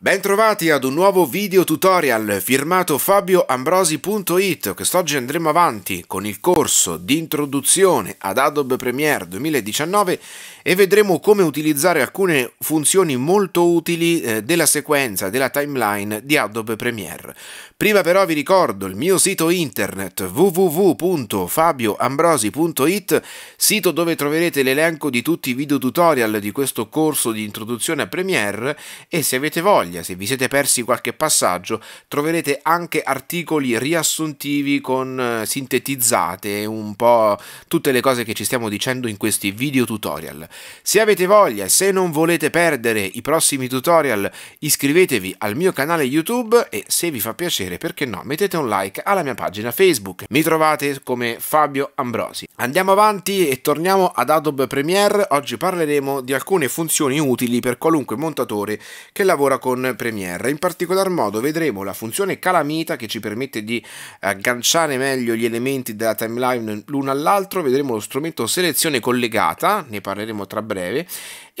Bentrovati ad un nuovo video tutorial firmato fabioambrosi.it quest'oggi andremo avanti con il corso di introduzione ad Adobe Premiere 2019 e vedremo come utilizzare alcune funzioni molto utili eh, della sequenza, della timeline di Adobe Premiere. Prima però vi ricordo il mio sito internet www.fabioambrosi.it sito dove troverete l'elenco di tutti i video tutorial di questo corso di introduzione a Premiere e se avete voglia Italia. Se vi siete persi qualche passaggio troverete anche articoli riassuntivi con eh, sintetizzate un po' tutte le cose che ci stiamo dicendo in questi video tutorial. Se avete voglia e se non volete perdere i prossimi tutorial iscrivetevi al mio canale YouTube e se vi fa piacere perché no mettete un like alla mia pagina Facebook. Mi trovate come Fabio Ambrosi. Andiamo avanti e torniamo ad Adobe Premiere. Oggi parleremo di alcune funzioni utili per qualunque montatore che lavora con con Premiere. In particolar modo vedremo la funzione calamita che ci permette di agganciare meglio gli elementi della timeline l'uno all'altro, vedremo lo strumento selezione collegata, ne parleremo tra breve,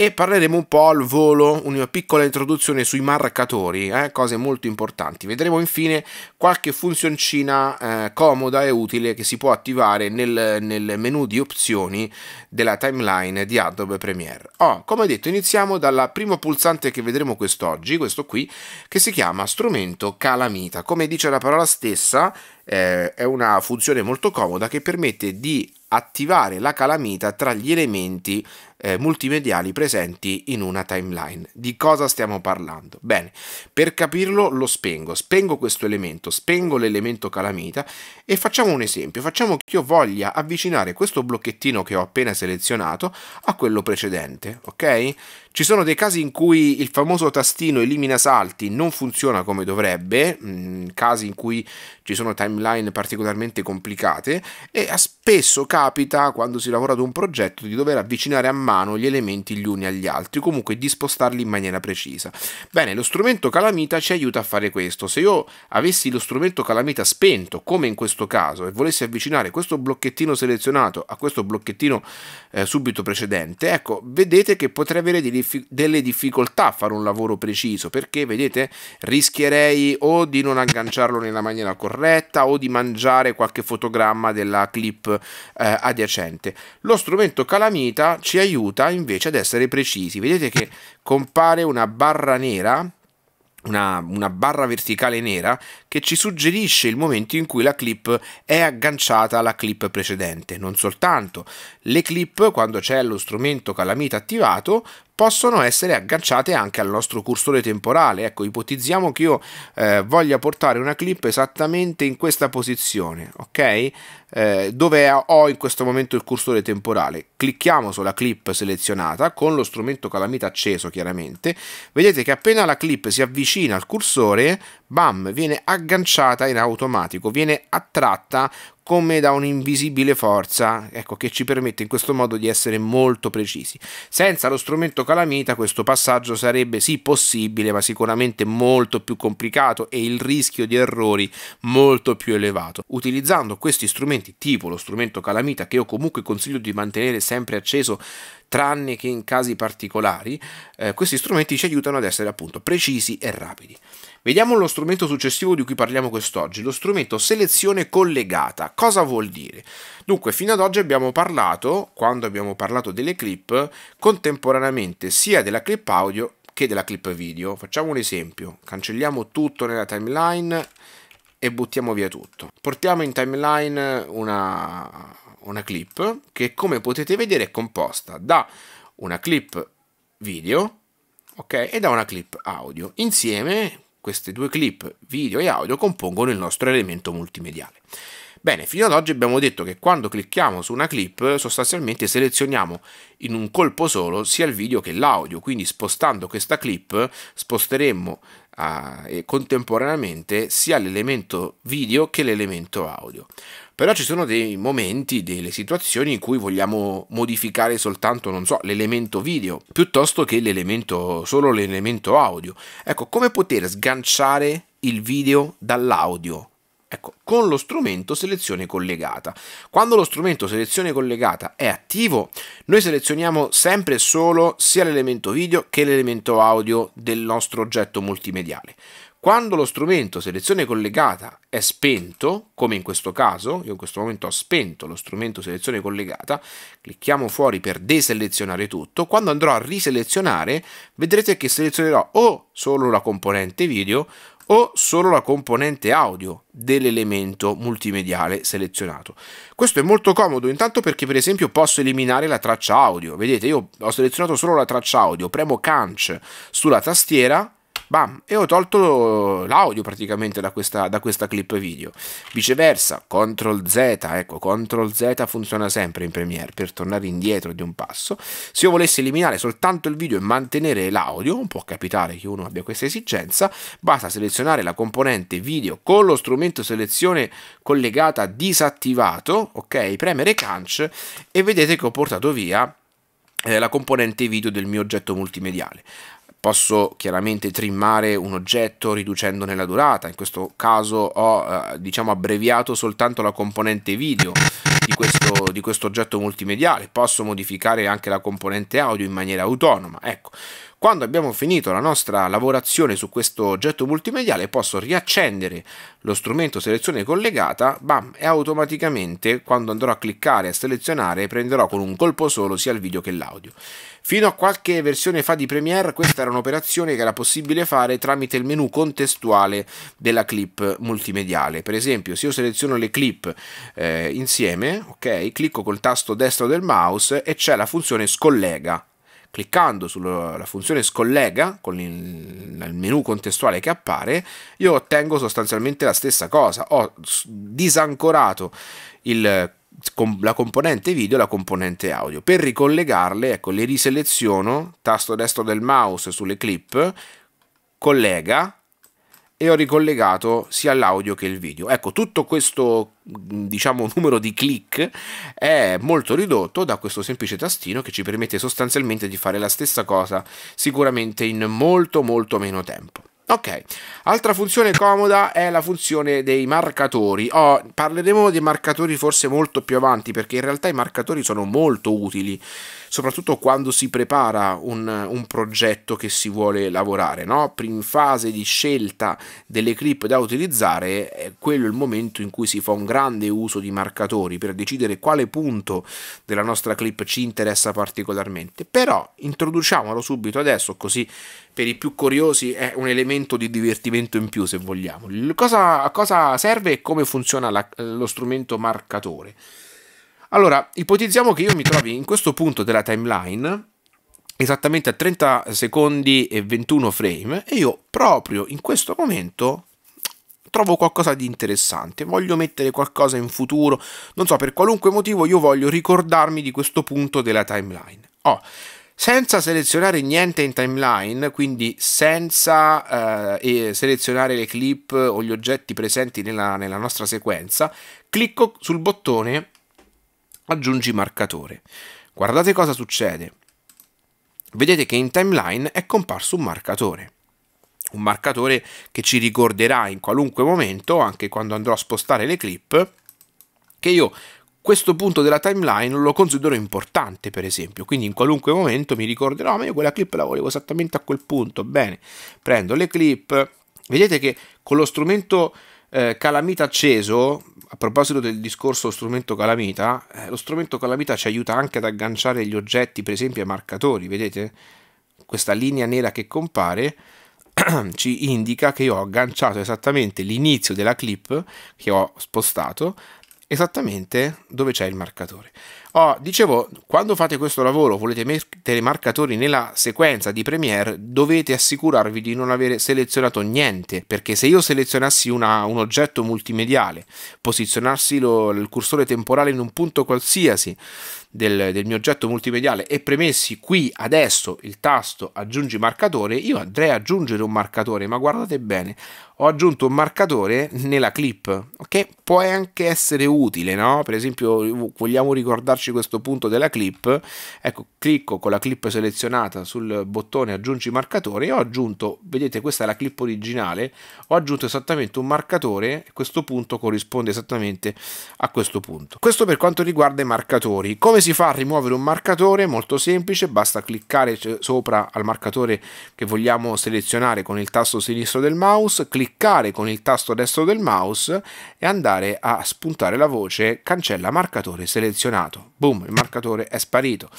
e parleremo un po' al volo, una piccola introduzione sui marcatori, eh, cose molto importanti. Vedremo infine qualche funzioncina eh, comoda e utile che si può attivare nel, nel menu di opzioni della timeline di Adobe Premiere. Oh, come detto, iniziamo dal primo pulsante che vedremo quest'oggi, questo qui, che si chiama strumento calamita. Come dice la parola stessa, eh, è una funzione molto comoda che permette di attivare la calamita tra gli elementi eh, multimediali presenti in una timeline. Di cosa stiamo parlando? Bene, per capirlo lo spengo, spengo questo elemento, spengo l'elemento calamita e facciamo un esempio, facciamo che io voglia avvicinare questo blocchettino che ho appena selezionato a quello precedente, ok? Ci sono dei casi in cui il famoso tastino elimina salti non funziona come dovrebbe, mm, casi in cui ci sono timeline particolarmente complicate e spesso capita quando si lavora ad un progetto di dover avvicinare a mano mano gli elementi gli uni agli altri, comunque di spostarli in maniera precisa. Bene, lo strumento calamita ci aiuta a fare questo. Se io avessi lo strumento calamita spento, come in questo caso, e volessi avvicinare questo blocchettino selezionato a questo blocchettino eh, subito precedente, ecco, vedete che potrei avere delle difficoltà a fare un lavoro preciso, perché vedete, rischierei o di non agganciarlo nella maniera corretta o di mangiare qualche fotogramma della clip eh, adiacente. Lo strumento calamita ci aiuta aiuta invece ad essere precisi. Vedete che compare una barra nera una, una, barra verticale nera che ci suggerisce il momento in cui la clip è agganciata alla clip precedente. Non soltanto, le clip quando c'è lo strumento calamita attivato possono essere agganciate anche al nostro cursore temporale. Ecco, ipotizziamo che io eh, voglia portare una clip esattamente in questa posizione, ok? Eh, dove ho in questo momento il cursore temporale. Clicchiamo sulla clip selezionata con lo strumento calamita acceso chiaramente. Vedete che appena la clip si avvicina al cursore bam, viene agganciata in automatico, viene attratta come da un'invisibile forza, ecco, che ci permette in questo modo di essere molto precisi. Senza lo strumento calamita questo passaggio sarebbe sì possibile, ma sicuramente molto più complicato e il rischio di errori molto più elevato. Utilizzando questi strumenti, tipo lo strumento calamita, che io comunque consiglio di mantenere sempre acceso, tranne che in casi particolari, eh, questi strumenti ci aiutano ad essere appunto precisi e rapidi. Vediamo lo strumento successivo di cui parliamo quest'oggi, lo strumento selezione collegata. Cosa vuol dire? Dunque, fino ad oggi abbiamo parlato, quando abbiamo parlato delle clip, contemporaneamente sia della clip audio che della clip video. Facciamo un esempio, cancelliamo tutto nella timeline e buttiamo via tutto. Portiamo in timeline una, una clip che come potete vedere è composta da una clip video ok, e da una clip audio. Insieme queste due clip, video e audio, compongono il nostro elemento multimediale. Bene, fino ad oggi abbiamo detto che quando clicchiamo su una clip sostanzialmente selezioniamo in un colpo solo sia il video che l'audio, quindi spostando questa clip sposteremmo eh, ah, contemporaneamente sia l'elemento video che l'elemento audio però ci sono dei momenti, delle situazioni in cui vogliamo modificare soltanto, non so, l'elemento video, piuttosto che l'elemento, solo l'elemento audio. Ecco, come poter sganciare il video dall'audio? Ecco, con lo strumento selezione collegata. Quando lo strumento selezione collegata è attivo, noi selezioniamo sempre e solo sia l'elemento video che l'elemento audio del nostro oggetto multimediale. Quando lo strumento selezione collegata è spento, come in questo caso, io in questo momento ho spento lo strumento selezione collegata, clicchiamo fuori per deselezionare tutto, quando andrò a riselezionare vedrete che selezionerò o solo la componente video o solo la componente audio dell'elemento multimediale selezionato. Questo è molto comodo intanto perché per esempio posso eliminare la traccia audio. Vedete, io ho selezionato solo la traccia audio, premo Canc sulla tastiera bam, e ho tolto l'audio praticamente da questa, da questa clip video. Viceversa, CTRL Z, ecco, CTRL Z funziona sempre in Premiere per tornare indietro di un passo. Se io volessi eliminare soltanto il video e mantenere l'audio, può capitare che uno abbia questa esigenza, basta selezionare la componente video con lo strumento selezione collegata disattivato, ok, premere Canc e vedete che ho portato via eh, la componente video del mio oggetto multimediale. Posso chiaramente trimmare un oggetto riducendone la durata, in questo caso ho eh, diciamo abbreviato soltanto la componente video di questo, di questo oggetto multimediale, posso modificare anche la componente audio in maniera autonoma. Ecco, quando abbiamo finito la nostra lavorazione su questo oggetto multimediale posso riaccendere lo strumento selezione collegata, bam, e automaticamente quando andrò a cliccare e a selezionare prenderò con un colpo solo sia il video che l'audio. Fino a qualche versione fa di Premiere questa era un'operazione che era possibile fare tramite il menu contestuale della clip multimediale. Per esempio se io seleziono le clip eh, insieme, ok, clicco col tasto destro del mouse e c'è la funzione scollega cliccando sulla funzione scollega con il, il, menu contestuale che appare, io ottengo sostanzialmente la stessa cosa. Ho disancorato il la componente video e la componente audio. Per ricollegarle, ecco, le riseleziono, tasto destro del mouse sulle clip, collega e ho ricollegato sia l'audio che il video. Ecco, tutto questo mm, diciamo numero di click è molto ridotto da questo semplice tastino che ci permette sostanzialmente di fare la stessa cosa sicuramente in molto molto meno tempo. Ok, altra funzione comoda è la funzione dei marcatori. Oh, parleremo dei marcatori forse molto più avanti perché in realtà i marcatori sono molto utili soprattutto quando si prepara un, un progetto che si vuole lavorare. No? In fase di scelta delle clip da utilizzare, è quello il momento in cui si fa un grande uso di marcatori per decidere quale punto della nostra clip ci interessa particolarmente. Però introduciamolo subito adesso, così per i più curiosi è un elemento di divertimento in più, se vogliamo. Cosa, a cosa serve e come funziona la, lo strumento marcatore? Allora, ipotizziamo che io mi trovi in questo punto della timeline, esattamente a 30 secondi e 21 frame, e io proprio in questo momento trovo qualcosa di interessante, voglio mettere qualcosa in futuro, non so, per qualunque motivo io voglio ricordarmi di questo punto della timeline. Oh, senza selezionare niente in timeline, quindi senza eh, selezionare le clip o gli oggetti presenti nella, nella nostra sequenza, clicco sul bottone aggiungi marcatore. Guardate cosa succede. Vedete che in timeline è comparso un marcatore. Un marcatore che ci ricorderà in qualunque momento, anche quando andrò a spostare le clip, che io questo punto della timeline lo considero importante, per esempio. Quindi in qualunque momento mi ricorderò, ma io quella clip la volevo esattamente a quel punto. Bene, prendo le clip. Vedete che con lo strumento eh, Calamita acceso, a proposito del discorso strumento Calamita, eh, lo strumento Calamita ci aiuta anche ad agganciare gli oggetti, per esempio ai marcatori, vedete? Questa linea nera che compare ci indica che io ho agganciato esattamente l'inizio della clip che ho spostato esattamente dove c'è il marcatore. Oh, dicevo, quando fate questo lavoro, volete mettere i marcatori nella sequenza di Premiere, dovete assicurarvi di non avere selezionato niente, perché se io selezionassi una, un oggetto multimediale, posizionassi lo, il cursore temporale in un punto qualsiasi del, del mio oggetto multimediale e premessi qui adesso il tasto aggiungi marcatore, io andrei ad aggiungere un marcatore, ma guardate bene, ho aggiunto un marcatore nella clip, che può anche essere utile, no? Per esempio, vogliamo ricordarci aggiungerci questo punto della clip, ecco, clicco con la clip selezionata sul bottone aggiungi marcatore e ho aggiunto, vedete questa è la clip originale, ho aggiunto esattamente un marcatore, questo punto corrisponde esattamente a questo punto. Questo per quanto riguarda i marcatori. Come si fa a rimuovere un marcatore? Molto semplice, basta cliccare sopra al marcatore che vogliamo selezionare con il tasto sinistro del mouse, cliccare con il tasto destro del mouse e andare a spuntare la voce cancella marcatore selezionato boom, il marcatore è sparito.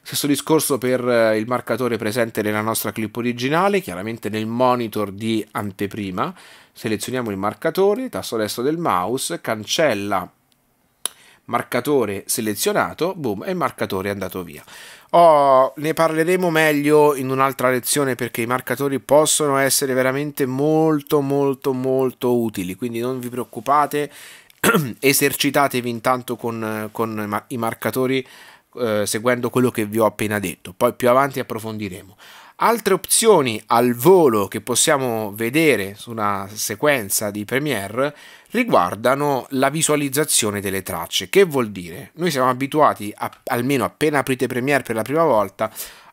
Stesso discorso per eh, il marcatore presente nella nostra clip originale, chiaramente nel monitor di anteprima. Selezioniamo il marcatore, tasto destro del mouse, cancella marcatore selezionato, boom, e il marcatore è andato via. Oh, ne parleremo meglio in un'altra lezione perché i marcatori possono essere veramente molto molto molto utili, quindi non vi preoccupate, esercitatevi intanto con, con i marcatori eh, seguendo quello che vi ho appena detto, poi più avanti approfondiremo. Altre opzioni al volo che possiamo vedere su una sequenza di Premiere riguardano la visualizzazione delle tracce. Che vuol dire? Noi siamo abituati, a, almeno appena aprite Premiere per la prima volta,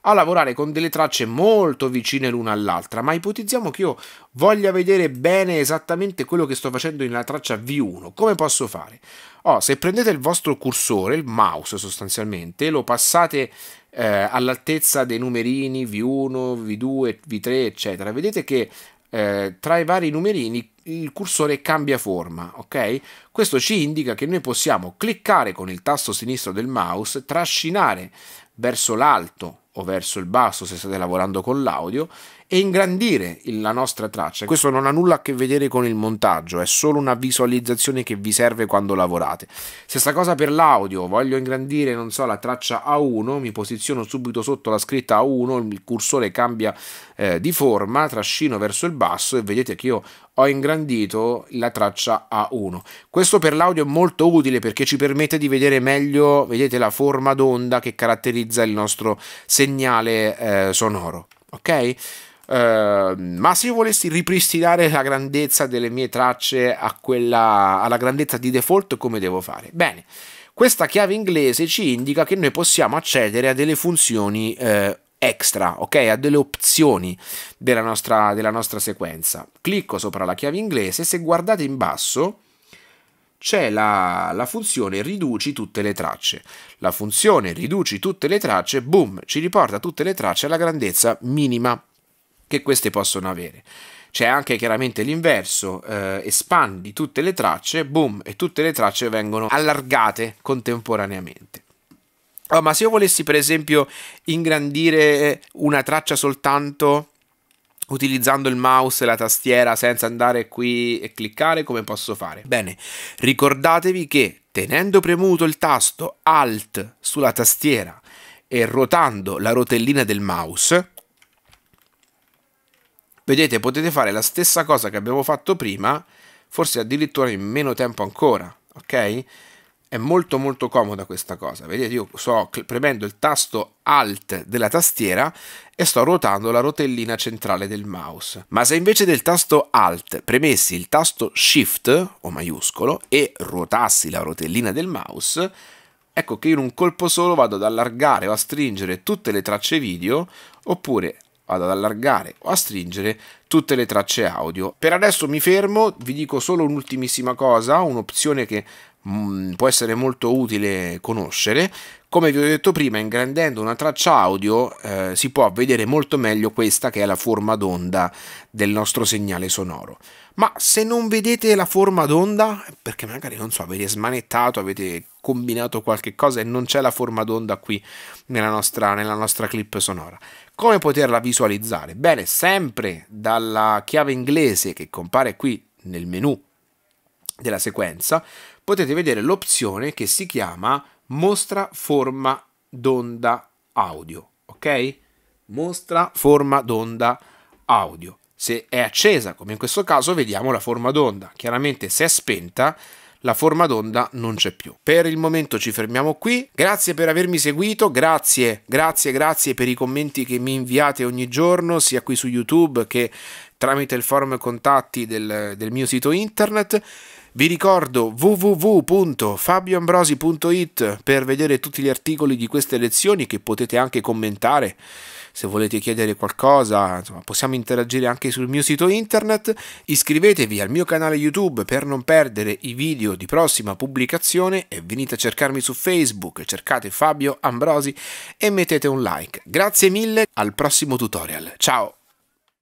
a lavorare con delle tracce molto vicine l'una all'altra, ma ipotizziamo che io voglia vedere bene esattamente quello che sto facendo nella traccia V1, come posso fare? Oh, se prendete il vostro cursore, il mouse sostanzialmente, lo passate eh, all'altezza dei numerini V1, V2, V3, eccetera, vedete che eh, tra i vari numerini il cursore cambia forma, ok? Questo ci indica che noi possiamo cliccare con il tasto sinistro del mouse, trascinare verso l'alto o verso il basso se state lavorando con l'audio e ingrandire la nostra traccia. Questo non ha nulla a che vedere con il montaggio, è solo una visualizzazione che vi serve quando lavorate. Stessa cosa per l'audio, voglio ingrandire, non so, la traccia A1, mi posiziono subito sotto la scritta A1, il cursore cambia eh, di forma, trascino verso il basso e vedete che io ho ingrandito la traccia A1. Questo per l'audio è molto utile perché ci permette di vedere meglio, vedete la forma d'onda che caratterizza il nostro segnale segnale eh, sonoro, ok? Uh, ma se io volessi ripristinare la grandezza delle mie tracce a quella, alla grandezza di default, come devo fare? Bene, questa chiave inglese ci indica che noi possiamo accedere a delle funzioni uh, extra, ok? A delle opzioni della nostra, della nostra sequenza. Clicco sopra la chiave inglese, se guardate in basso c'è la, la, funzione riduci tutte le tracce. La funzione riduci tutte le tracce, boom, ci riporta tutte le tracce alla grandezza minima che queste possono avere. C'è anche chiaramente l'inverso, eh, espandi tutte le tracce, boom, e tutte le tracce vengono allargate contemporaneamente. Oh, ma se io volessi per esempio ingrandire una traccia soltanto utilizzando il mouse e la tastiera senza andare qui e cliccare come posso fare? Bene, ricordatevi che tenendo premuto il tasto Alt sulla tastiera e ruotando la rotellina del mouse, vedete potete fare la stessa cosa che abbiamo fatto prima, forse addirittura in meno tempo ancora, ok? È molto molto comoda questa cosa. Vedete, io sto premendo il tasto Alt della tastiera e sto ruotando la rotellina centrale del mouse. Ma se invece del tasto Alt premessi il tasto Shift o maiuscolo e ruotassi la rotellina del mouse, ecco che in un colpo solo vado ad allargare o a stringere tutte le tracce video oppure vado ad allargare o a stringere tutte le tracce audio. Per adesso mi fermo, vi dico solo un'ultimissima cosa, un'opzione che Mm, può essere molto utile conoscere. Come vi ho detto prima, ingrandendo una traccia audio eh, si può vedere molto meglio questa che è la forma d'onda del nostro segnale sonoro. Ma se non vedete la forma d'onda, perché magari non so, avete smanettato, avete combinato qualche cosa e non c'è la forma d'onda qui nella nostra, nella nostra clip sonora. Come poterla visualizzare? Bene, sempre dalla chiave inglese che compare qui nel menu della sequenza, potete vedere l'opzione che si chiama mostra forma d'onda audio, ok? Mostra forma d'onda audio. Se è accesa, come in questo caso, vediamo la forma d'onda. Chiaramente se è spenta, la forma d'onda non c'è più. Per il momento ci fermiamo qui. Grazie per avermi seguito, grazie, grazie, grazie per i commenti che mi inviate ogni giorno, sia qui su YouTube che tramite il forum contatti del, del mio sito internet. Vi ricordo www.fabioambrosi.it per vedere tutti gli articoli di queste lezioni che potete anche commentare se volete chiedere qualcosa, insomma, possiamo interagire anche sul mio sito internet. Iscrivetevi al mio canale YouTube per non perdere i video di prossima pubblicazione e venite a cercarmi su Facebook, cercate Fabio Ambrosi e mettete un like. Grazie mille, al prossimo tutorial. Ciao!